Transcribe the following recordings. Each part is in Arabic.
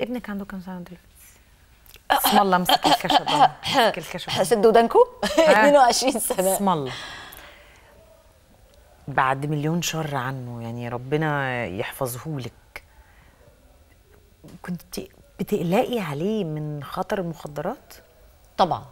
ابنك عنده كام سنه دلوقتي؟ أه، اسم الله مسك أه، الكشف أه، مسك الكشف حسد ودنكو؟ 22 سنه اسم الله بعد مليون شر عنه يعني ربنا يحفظه لك كنت بتقلقي عليه من خطر المخدرات؟ طبعا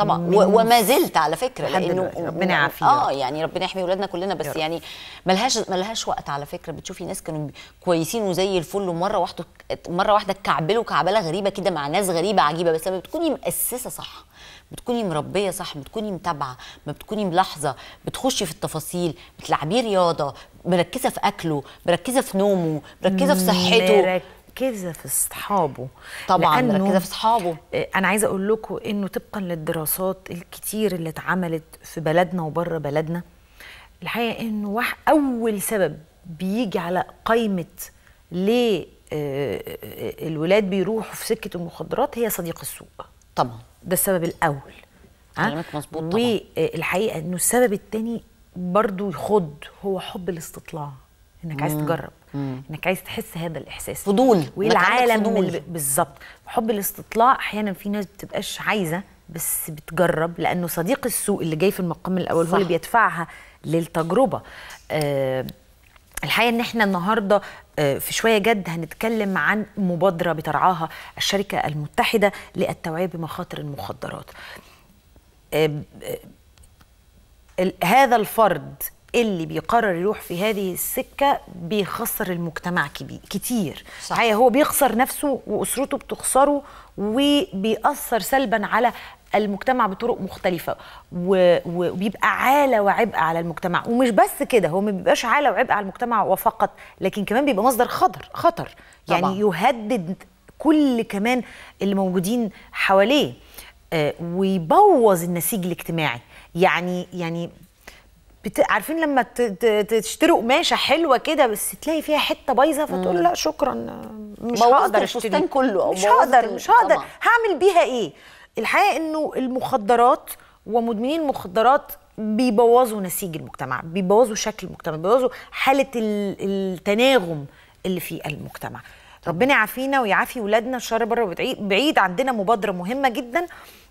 طبعا وما زلت على فكره لانه ربنا يعافينا اه يعني ربنا يحمي اولادنا كلنا بس يعني ملهاش ملهاش وقت على فكره بتشوفي ناس كانوا كويسين وزي الفل ومره واحده مره واحده كعبلوا كعبله غريبه كده مع ناس غريبه عجيبه بس لما بتكوني مؤسسه صح بتكوني مربيه صح بتكوني متابعه ما بتكوني ملاحظه بتخشي في التفاصيل بتلعبيه رياضه مركزه في اكله مركزه في نومه مركزه في صحته مركزه في اصحابه طبعا مركزه في اصحابه آه، انا عايزه اقول لكم انه طبقا للدراسات الكتير اللي اتعملت في بلدنا وبره بلدنا الحقيقه انه اول سبب بيجي على قائمه ليه آه، آه، الولاد بيروحوا في سكه المخدرات هي صديق السوق طبعا ده السبب الاول كلامك مظبوط طبعا والحقيقه انه السبب الثاني برضو يخض هو حب الاستطلاع انك عايز تجرب انك عايز تحس هذا الاحساس فضول والعالم اللي بالظبط حب الاستطلاع احيانا في ناس بتبقاش عايزه بس بتجرب لانه صديق السوق اللي جاي في المقام الاول صح. هو اللي بيدفعها للتجربه أه الحقيقه ان احنا النهارده آه، في شويه جد هنتكلم عن مبادره بترعاها الشركه المتحده للتوعيه بمخاطر المخدرات آه، آه، هذا الفرد اللي بيقرر يروح في هذه السكه بيخسر المجتمع كبير كتير صحيح هو بيخسر نفسه واسرته بتخسره وبيأثر سلبا على المجتمع بطرق مختلفة وبيبقى عالة وعبء على المجتمع ومش بس كده هو ما بيبقاش عالة وعبء على المجتمع وفقط لكن كمان بيبقى مصدر خطر خطر يعني طبعا. يهدد كل كمان اللي موجودين حواليه آه، ويبوظ النسيج الاجتماعي يعني يعني بت... عارفين لما ت... تشتروا قماشه حلوه كده بس تلاقي فيها حته بايظه فتقول لا شكرا مش هقدر اشتري كله مش هقدر مش هقدر هعمل بيها ايه الحقيقه انه المخدرات ومدمنين المخدرات بيبوظوا نسيج المجتمع بيبوظوا شكل المجتمع بيبوظوا حاله التناغم اللي في المجتمع ربنا يعافينا ويعافي ولادنا الشر بره بعيد عندنا مبادره مهمه جدا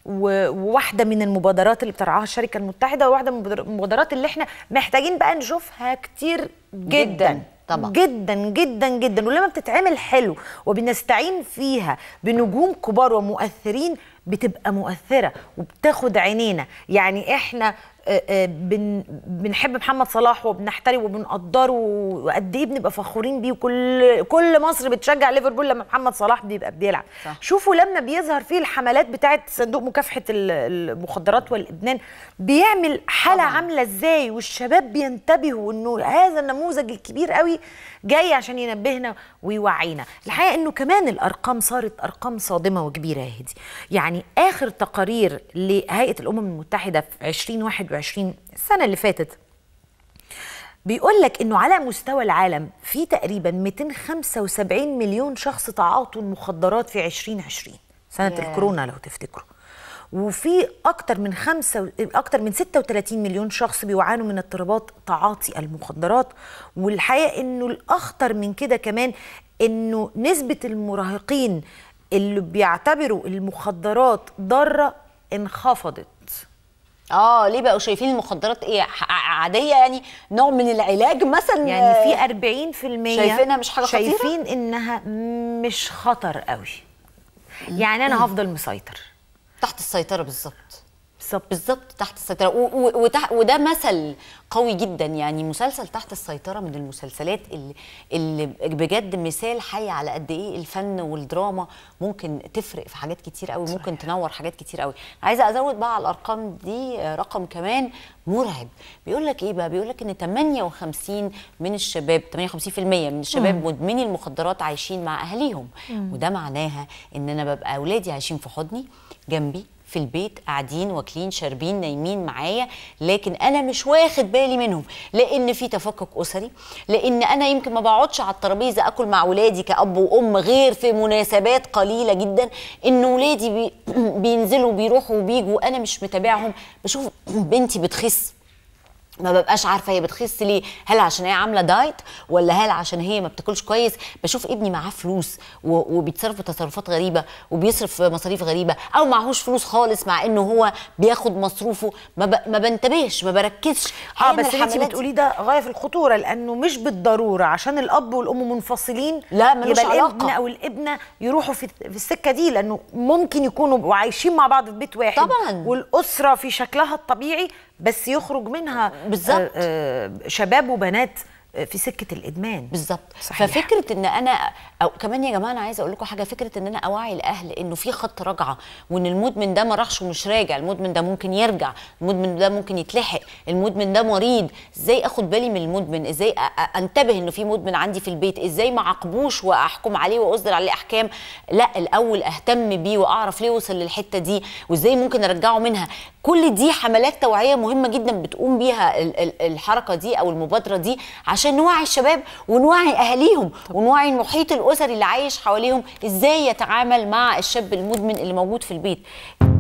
وواحده من المبادرات اللي بترعاها الشركه المتحده وواحده من المبادرات اللي احنا محتاجين بقى نشوفها كتير جدا, جداً. طبعا جدا جدا جدا ولما بتتعمل حلو وبنستعين فيها بنجوم كبار ومؤثرين بتبقى مؤثره وبتاخد عينينا يعني احنا آه، آه، بن بنحب محمد صلاح وبنحترمه وبنقدره وقد ايه بنبقى فخورين بيه وكل كل مصر بتشجع ليفربول لما محمد صلاح بيبقى بيلعب صح. شوفوا لما بيظهر فيه الحملات بتاعه صندوق مكافحه المخدرات والادمان بيعمل حاله طبعا. عامله ازاي والشباب بينتبهوا انه هذا النموذج الكبير قوي جاي عشان ينبهنا ويوعينا الحقيقه انه كمان الارقام صارت ارقام صادمه وكبيره يا هدي يعني اخر تقارير لهيئه الامم المتحده في 2021 2020 السنه اللي فاتت بيقول لك انه على مستوى العالم في تقريبا 275 مليون شخص تعاطوا المخدرات في 2020 سنه yeah. الكورونا لو تفتكروا وفي اكتر من خمسة اكتر من 36 مليون شخص بيعانوا من اضطرابات تعاطي المخدرات والحقيقه انه الاخطر من كده كمان انه نسبه المراهقين اللي بيعتبروا المخدرات ضاره انخفضت اه ليه بقوا شايفين المخدرات ايه عاديه يعني نوع من العلاج مثلا يعني في 40% آه، شايفينها مش حاجه خطيره شايفين انها مش خطر قوي يعني انا هفضل مسيطر تحت السيطره بالظبط بالظبط بالظبط تحت السيطره وده مثل قوي جدا يعني مسلسل تحت السيطره من المسلسلات اللي, اللي بجد مثال حي على قد ايه الفن والدراما ممكن تفرق في حاجات كتير قوي ممكن تنور حاجات كتير قوي عايزه ازود بقى على الارقام دي رقم كمان مرعب بيقول لك ايه بقى بيقول لك ان 58 من الشباب 58% من الشباب مدمني المخدرات عايشين مع اهاليهم وده معناها ان انا ببقى اولادي عايشين في حضني جنبي في البيت قاعدين واكلين شاربين نايمين معايا لكن انا مش واخد بالي منهم لان في تفكك اسري لان انا يمكن ما بقعدش على الترابيزه اكل مع ولادي كاب وام غير في مناسبات قليله جدا ان ولادي بي بينزلوا بيروحوا وبيجوا انا مش متابعهم بشوف بنتي بتخس ما ببقاش عارفه هي بتخس ليه هل عشان هي عامله دايت ولا هل عشان هي ما بتاكلش كويس بشوف ابني معاه فلوس وبيتصرف تصرفات غريبه وبيصرف مصاريف غريبه او معهوش فلوس خالص مع انه هو بياخد مصروفه ما, ب... ما بنتبهش ما بركزش اه بس انت بتقولي ده غايه في الخطوره لانه مش بالضروره عشان الاب والام منفصلين لا ملوش يبقى علاقه الابن او الابنه يروحوا في, في السكه دي لانه ممكن يكونوا عايشين مع بعض في بيت واحد طبعا والاسره في شكلها الطبيعي بس يخرج منها آه، بالظبط آه، شباب وبنات في سكه الادمان بالظبط ففكره ان انا أو كمان يا جماعه انا عايزه اقول لكم حاجه فكره ان انا اوعي الاهل انه في خط رجعه وان المدمن ده ما راحش ومش راجع المدمن ده ممكن يرجع المدمن ده ممكن يتلحق المدمن ده مريض ازاي اخد بالي من المدمن ازاي انتبه انه في مدمن عندي في البيت ازاي ما اعاقبوش واحكم عليه واصدر عليه احكام لا الاول اهتم بيه واعرف ليه وصل للحته دي وازاي ممكن ارجعه منها كل دي حملات توعيه مهمه جدا بتقوم بيها الحركه دي او المبادره دي عشان عشان نوعي الشباب ونوعي اهاليهم ونوعي المحيط الاسري اللي عايش حواليهم ازاي يتعامل مع الشاب المدمن اللي موجود في البيت